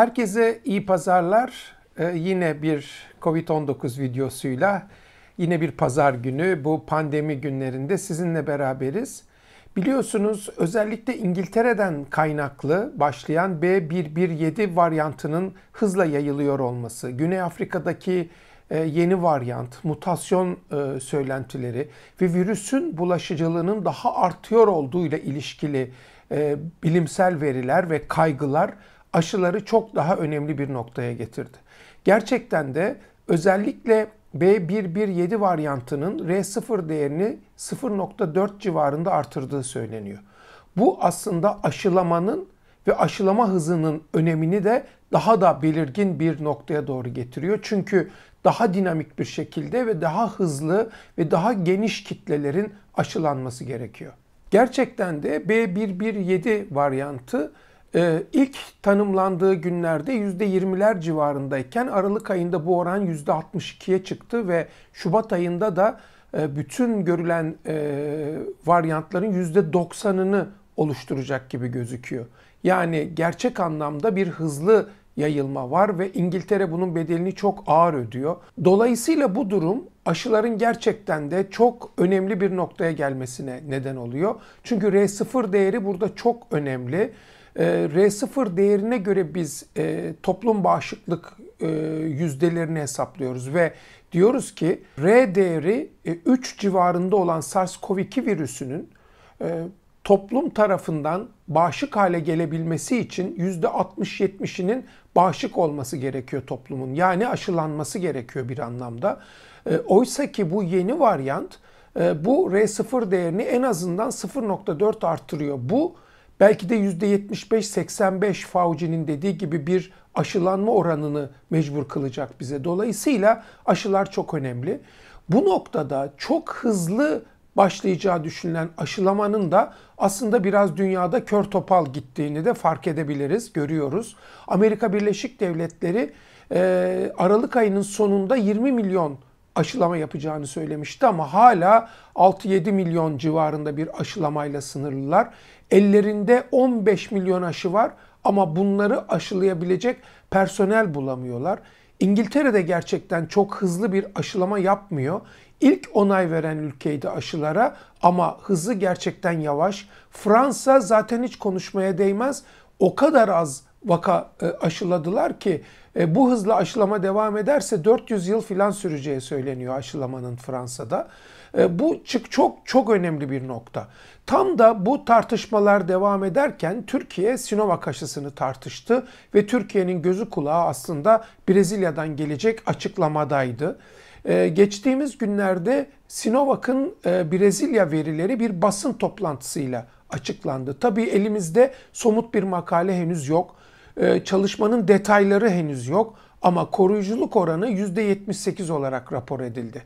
Herkese iyi pazarlar. Ee, yine bir Covid-19 videosuyla, yine bir pazar günü bu pandemi günlerinde sizinle beraberiz. Biliyorsunuz özellikle İngiltere'den kaynaklı başlayan B117 varyantının hızla yayılıyor olması, Güney Afrika'daki e, yeni varyant, mutasyon e, söylentileri ve virüsün bulaşıcılığının daha artıyor olduğu ile ilişkili e, bilimsel veriler ve kaygılar aşıları çok daha önemli bir noktaya getirdi. Gerçekten de özellikle B117 varyantının R0 değerini 0.4 civarında artırdığı söyleniyor. Bu aslında aşılamanın ve aşılama hızının önemini de daha da belirgin bir noktaya doğru getiriyor. Çünkü daha dinamik bir şekilde ve daha hızlı ve daha geniş kitlelerin aşılanması gerekiyor. Gerçekten de B117 varyantı ee, ilk tanımlandığı günlerde %20'ler civarındayken Aralık ayında bu oran %62'ye çıktı ve Şubat ayında da e, bütün görülen e, varyantların %90'ını oluşturacak gibi gözüküyor. Yani gerçek anlamda bir hızlı yayılma var ve İngiltere bunun bedelini çok ağır ödüyor. Dolayısıyla bu durum aşıların gerçekten de çok önemli bir noktaya gelmesine neden oluyor. Çünkü R0 değeri burada çok önemli. Ee, R0 değerine göre biz e, toplum bağışıklık e, yüzdelerini hesaplıyoruz ve diyoruz ki R değeri 3 e, civarında olan SARS-CoV-2 virüsünün toplum tarafından bağışık hale gelebilmesi için %60-70'inin bağışık olması gerekiyor toplumun. Yani aşılanması gerekiyor bir anlamda. Oysa ki bu yeni varyant bu R0 değerini en azından 0.4 artırıyor. Bu Belki de %75-85 Fauci'nin dediği gibi bir aşılanma oranını mecbur kılacak bize. Dolayısıyla aşılar çok önemli. Bu noktada çok hızlı başlayacağı düşünülen aşılamanın da aslında biraz dünyada kör topal gittiğini de fark edebiliriz, görüyoruz. Amerika Birleşik Devletleri Aralık ayının sonunda 20 milyon aşılama yapacağını söylemişti ama hala 6-7 milyon civarında bir aşılamayla sınırlılar. Ellerinde 15 milyon aşı var ama bunları aşılayabilecek personel bulamıyorlar. İngiltere de gerçekten çok hızlı bir aşılama yapmıyor. İlk onay veren ülkeydi aşılara ama hızı gerçekten yavaş. Fransa zaten hiç konuşmaya değmez. O kadar az vaka e, aşıladılar ki e, bu hızla aşılama devam ederse 400 yıl filan süreceği söyleniyor aşılamanın Fransa'da. E, bu çık çok çok önemli bir nokta. Tam da bu tartışmalar devam ederken Türkiye Sinovac aşısını tartıştı ve Türkiye'nin gözü kulağı aslında Brezilya'dan gelecek açıklamadaydı. Ee, geçtiğimiz günlerde Sinovac'ın e, Brezilya verileri bir basın toplantısıyla açıklandı. Tabii elimizde somut bir makale henüz yok. Ee, çalışmanın detayları henüz yok ama koruyuculuk oranı %78 olarak rapor edildi.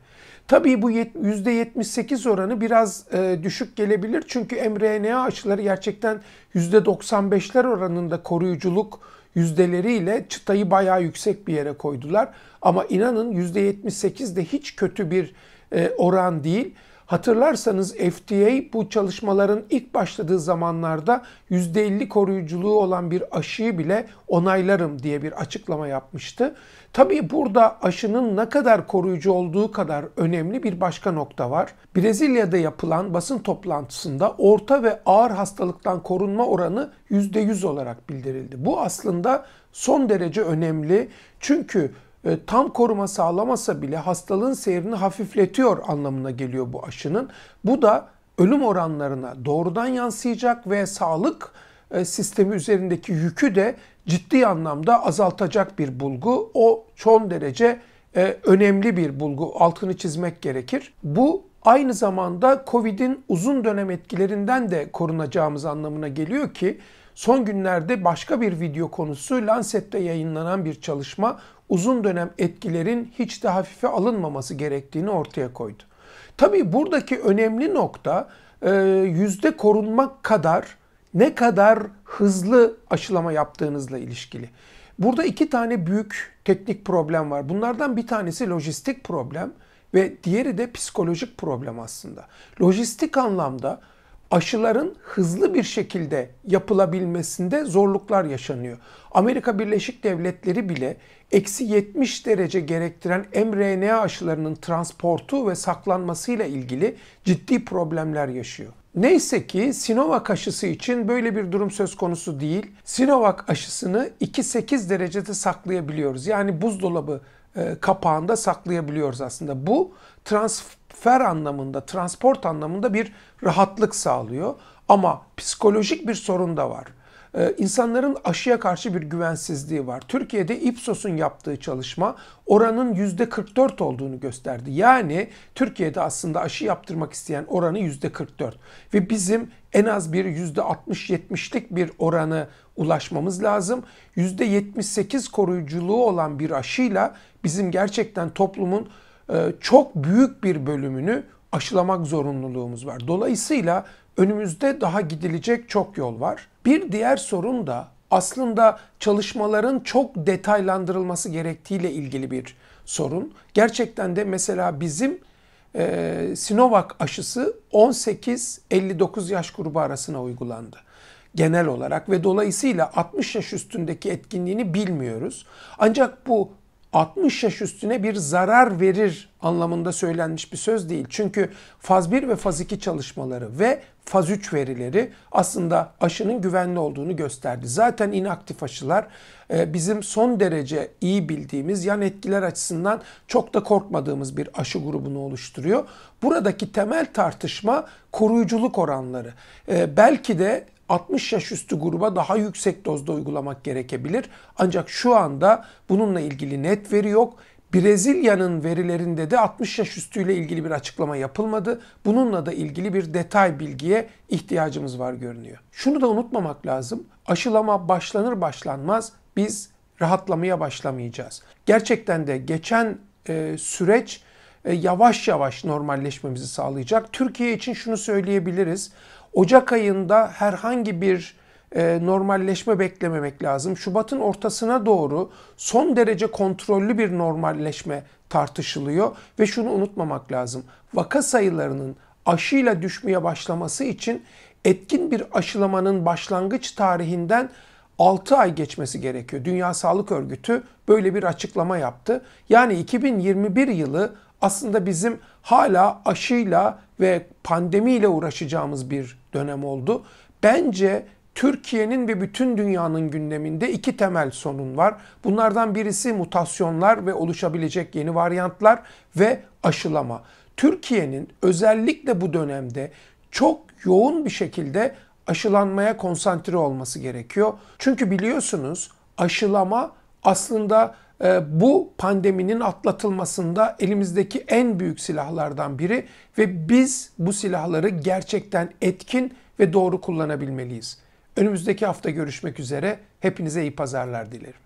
Tabii bu %78 oranı biraz e, düşük gelebilir çünkü mRNA aşıları gerçekten %95'ler oranında koruyuculuk yüzdeleriyle çıtayı bayağı yüksek bir yere koydular. Ama inanın %78 de hiç kötü bir e, oran değil. Hatırlarsanız FDA bu çalışmaların ilk başladığı zamanlarda %50 koruyuculuğu olan bir aşıyı bile onaylarım diye bir açıklama yapmıştı. Tabii burada aşının ne kadar koruyucu olduğu kadar önemli bir başka nokta var. Brezilya'da yapılan basın toplantısında orta ve ağır hastalıktan korunma oranı %100 olarak bildirildi. Bu aslında son derece önemli. Çünkü e, tam koruma sağlamasa bile hastalığın seyrini hafifletiyor anlamına geliyor bu aşının. Bu da ölüm oranlarına doğrudan yansıyacak ve sağlık e, sistemi üzerindeki yükü de ciddi anlamda azaltacak bir bulgu. O çok derece e, önemli bir bulgu. Altını çizmek gerekir. Bu aynı zamanda Covid'in uzun dönem etkilerinden de korunacağımız anlamına geliyor ki son günlerde başka bir video konusu Lancet'te yayınlanan bir çalışma uzun dönem etkilerin hiç de hafife alınmaması gerektiğini ortaya koydu. Tabii buradaki önemli nokta e, yüzde korunmak kadar ne kadar hızlı aşılama yaptığınızla ilişkili. Burada iki tane büyük teknik problem var. Bunlardan bir tanesi lojistik problem ve diğeri de psikolojik problem aslında. Lojistik anlamda aşıların hızlı bir şekilde yapılabilmesinde zorluklar yaşanıyor. Amerika Birleşik Devletleri bile eksi 70 derece gerektiren mRNA aşılarının transportu ve saklanmasıyla ilgili ciddi problemler yaşıyor. Neyse ki Sinovac aşısı için böyle bir durum söz konusu değil. Sinovac aşısını 2-8 derecede saklayabiliyoruz. Yani buzdolabı e, kapağında saklayabiliyoruz aslında. Bu trans fer anlamında, transport anlamında bir rahatlık sağlıyor. Ama psikolojik bir sorun da var. Ee, insanların aşıya karşı bir güvensizliği var. Türkiye'de Ipsos'un yaptığı çalışma oranın %44 olduğunu gösterdi. Yani Türkiye'de aslında aşı yaptırmak isteyen oranı %44 ve bizim en az bir %60-70'lik bir oranı ulaşmamız lazım. %78 koruyuculuğu olan bir aşıyla bizim gerçekten toplumun e, çok büyük bir bölümünü aşılamak zorunluluğumuz var. Dolayısıyla önümüzde daha gidilecek çok yol var. Bir diğer sorun da aslında çalışmaların çok detaylandırılması gerektiğiyle ilgili bir sorun. Gerçekten de mesela bizim e, Sinovac aşısı 18-59 yaş grubu arasına uygulandı genel olarak ve dolayısıyla 60 yaş üstündeki etkinliğini bilmiyoruz. Ancak bu 60 yaş üstüne bir zarar verir anlamında söylenmiş bir söz değil. Çünkü faz 1 ve faz 2 çalışmaları ve faz 3 verileri aslında aşının güvenli olduğunu gösterdi. Zaten inaktif aşılar e, bizim son derece iyi bildiğimiz yan etkiler açısından çok da korkmadığımız bir aşı grubunu oluşturuyor. Buradaki temel tartışma koruyuculuk oranları. E, belki de 60 yaş üstü gruba daha yüksek dozda uygulamak gerekebilir. Ancak şu anda bununla ilgili net veri yok. Brezilya'nın verilerinde de 60 yaş üstüyle ilgili bir açıklama yapılmadı. Bununla da ilgili bir detay bilgiye ihtiyacımız var görünüyor. Şunu da unutmamak lazım. Aşılama başlanır başlanmaz biz rahatlamaya başlamayacağız. Gerçekten de geçen e, süreç e, yavaş yavaş normalleşmemizi sağlayacak. Türkiye için şunu söyleyebiliriz. Ocak ayında herhangi bir e, normalleşme beklememek lazım. Şubat'ın ortasına doğru son derece kontrollü bir normalleşme tartışılıyor ve şunu unutmamak lazım. Vaka sayılarının aşıyla düşmeye başlaması için etkin bir aşılamanın başlangıç tarihinden 6 ay geçmesi gerekiyor. Dünya Sağlık Örgütü böyle bir açıklama yaptı. Yani 2021 yılı aslında bizim hala aşıyla ve pandemiyle uğraşacağımız bir dönem oldu. Bence Türkiye'nin ve bütün dünyanın gündeminde iki temel sorun var. Bunlardan birisi mutasyonlar ve oluşabilecek yeni varyantlar ve aşılama. Türkiye'nin özellikle bu dönemde çok yoğun bir şekilde aşılanmaya konsantre olması gerekiyor. Çünkü biliyorsunuz aşılama aslında ee, bu pandeminin atlatılmasında elimizdeki en büyük silahlardan biri ve biz bu silahları gerçekten etkin ve doğru kullanabilmeliyiz. Önümüzdeki hafta görüşmek üzere. Hepinize iyi pazarlar dilerim.